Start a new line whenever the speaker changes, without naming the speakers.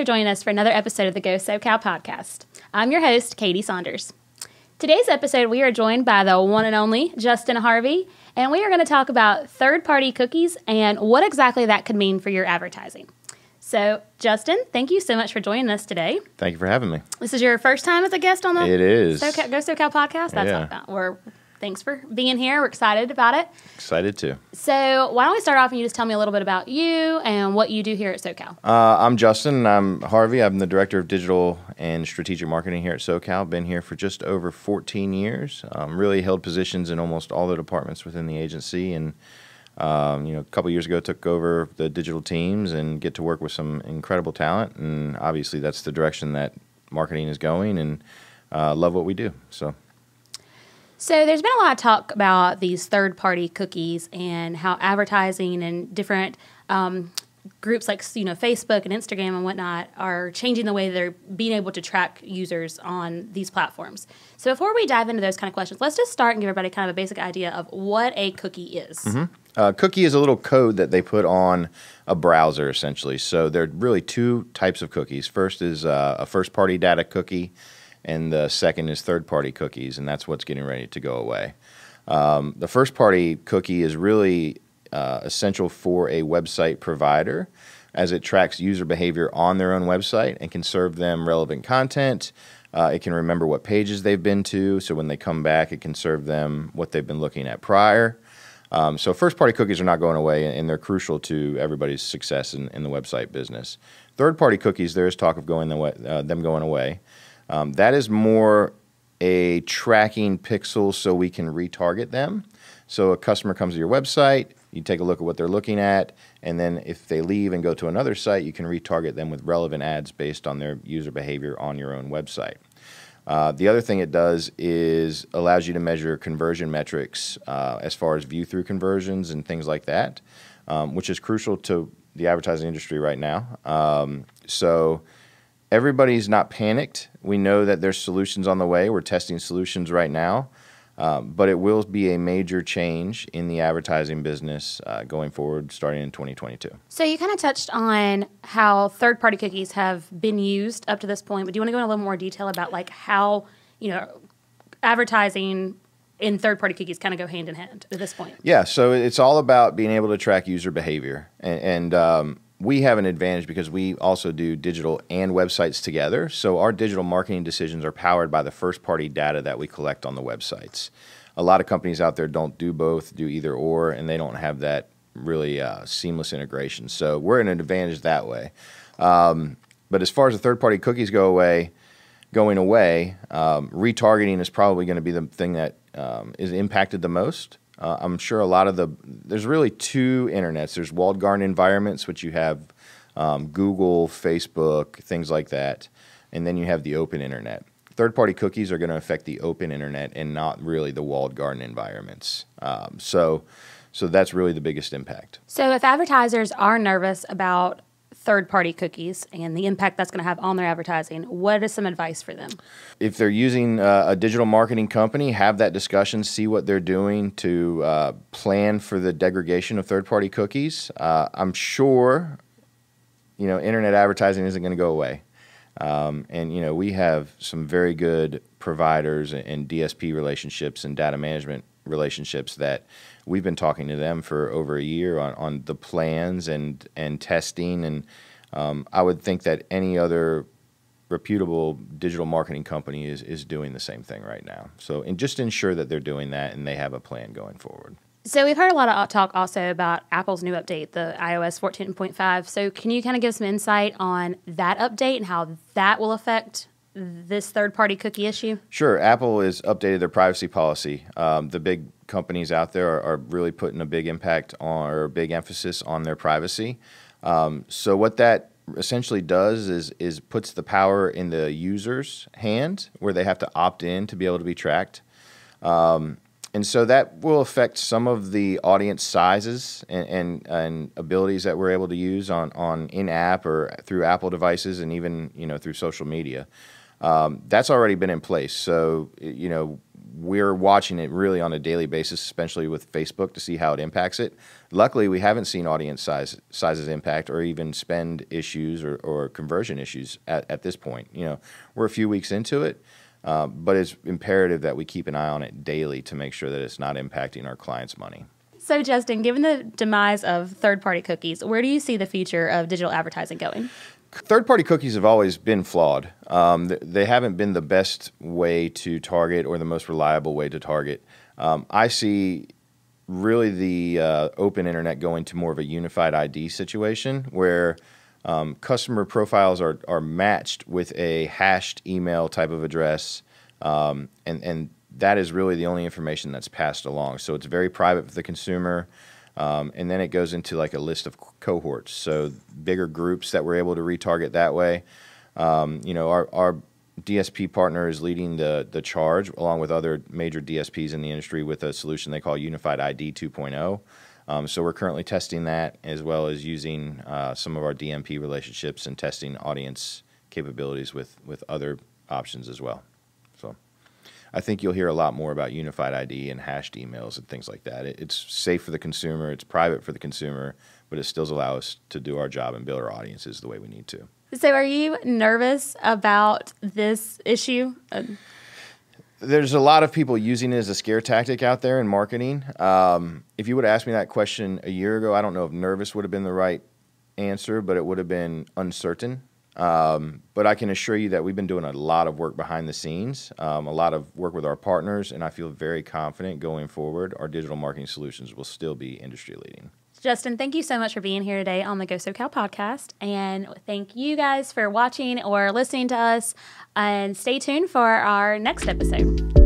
for joining us for another episode of the Go SoCal podcast. I'm your host, Katie Saunders. Today's episode, we are joined by the one and only Justin Harvey, and we are going to talk about third party cookies and what exactly that could mean for your advertising. So, Justin, thank you so much for joining us today.
Thank you for having me.
This is your first time as a guest on the it is SoCal, Go SoCal podcast. That's yeah. what we're thanks for being here. We're excited about it.
Excited too.
So, why don't we start off and you just tell me a little bit about you and what you do here at SoCal?
Uh, I'm Justin and I'm Harvey. I'm the Director of Digital and Strategic Marketing here at SoCal. Been here for just over 14 years. Um, really held positions in almost all the departments within the agency. And, um, you know, a couple years ago, took over the digital teams and get to work with some incredible talent. And obviously, that's the direction that marketing is going and uh, love what we do. So,
so, there's been a lot of talk about these third party cookies and how advertising and different um, groups like you know Facebook and Instagram and whatnot are changing the way they're being able to track users on these platforms. So, before we dive into those kind of questions, let's just start and give everybody kind of a basic idea of what a cookie is. Mm-hmm.
Uh, cookie is a little code that they put on a browser essentially. So, there are really two types of cookies. First is uh, a first party data cookie and the second is third party cookies, and that's what's getting ready to go away. Um, the first party cookie is really uh, essential for a website provider as it tracks user behavior on their own website and can serve them relevant content. Uh, it can remember what pages they've been to, so when they come back, it can serve them what they've been looking at prior. Um, so first party cookies are not going away and they're crucial to everybody's success in, in the website business. Third party cookies, there is talk of going the way, uh, them going away. Um, that is more a tracking pixel so we can retarget them. So a customer comes to your website, you take a look at what they're looking at, and then if they leave and go to another site, you can retarget them with relevant ads based on their user behavior on your own website. Uh, the other thing it does is allows you to measure conversion metrics uh, as far as view through conversions and things like that, um, which is crucial to the advertising industry right now. Um, so everybody's not panicked. We know that there's solutions on the way. We're testing solutions right now. Uh, but it will be a major change in the advertising business uh, going forward starting in 2022.
So, you kind of touched on how third party cookies have been used up to this point, but do you want to go in a little more detail about like how, you know, advertising in third party cookies kind of go hand in hand at this point?
Yeah, so it's all about being able to track user behavior. And, and um, we have an advantage because we also do digital and websites together. So our digital marketing decisions are powered by the first party data that we collect on the websites. A lot of companies out there don't do both, do either or, and they don't have that really uh, seamless integration. So we're in an advantage that way. Um, but as far as the third party cookies go away, going away, um, retargeting is probably going to be the thing that um, is impacted the most. Uh, I'm sure a lot of the there's really two internets. There's walled garden environments, which you have um, Google, Facebook, things like that, and then you have the open internet. Third party cookies are going to affect the open internet and not really the walled garden environments. Um, so, so that's really the biggest impact.
So, if advertisers are nervous about third party cookies and the impact that's going to have on their advertising. What is some advice for them?
If they're using uh, a digital marketing company, have that discussion, see what they're doing to uh, plan for the degradation of third party cookies. Uh, I'm sure you know internet advertising isn't going to go away. Um, and you know we have some very good providers and DSP relationships and data management relationships that we've been talking to them for over a year on, on the plans and and testing and um, I would think that any other reputable digital marketing company is is doing the same thing right now. So and just ensure that they're doing that and they have a plan going forward.
So we've heard a lot of talk also about Apple's new update, the iOS 14.5. So can you kind of give some insight on that update and how that will affect this third party cookie issue?
Sure. Apple has updated their privacy policy. Um, the big companies out there are, are, really putting a big impact on or big emphasis on their privacy. Um, so what that essentially does is is puts the power in the user's hand where they have to opt in to be able to be tracked. Um, and so that will affect some of the audience sizes and, and, and, abilities that we're able to use on, on in-app or through Apple devices and even you know through social media. Um, that's already been in place. So, you know, we're watching it really on a daily basis, especially with Facebook, to see how it impacts it. Luckily, we haven't seen audience size sizes impact or even spend issues or, or conversion issues at, at this point. You know, we're a few weeks into it, uh, but it's imperative that we keep an eye on it daily to make sure that it's not impacting our clients' money.
So, Justin, given the demise of third party cookies, where do you see the future of digital advertising going?
Third party cookies have always been flawed. Um, they haven't been the best way to target or the most reliable way to target. Um, I see really the uh, open internet going to more of a unified ID situation where um, customer profiles are, are matched with a hashed email type of address. Um, and, and that is really the only information that's passed along. So it's very private for the consumer. Um, and then it goes into like a list of cohorts. So bigger groups that we're able to retarget that way. Um, you know, our, our DSP partner is leading the, the charge along with other major DSPs in the industry with a solution they call Unified ID 2.0. Um, so we're currently testing that as well as using uh, some of our DMP relationships and testing audience capabilities with, with other options as well. I think you'll hear a lot more about unified ID and hashed emails and things like that. It, it's safe for the consumer, it's private for the consumer, but it still allows us to do our job and build our audiences the way we need to.
So, are you nervous about this issue?
There's a lot of people using it as a scare tactic out there in marketing. Um, if you would have asked me that question a year ago, I don't know if nervous would have been the right answer, but it would have been uncertain. Um, but I can assure you that we've been doing a lot of work behind the scenes, um, a lot of work with our partners, and I feel very confident going forward our digital marketing solutions will still be industry leading.
Justin, thank you so much for being here today on the Go SoCal podcast. And thank you guys for watching or listening to us. And stay tuned for our next episode.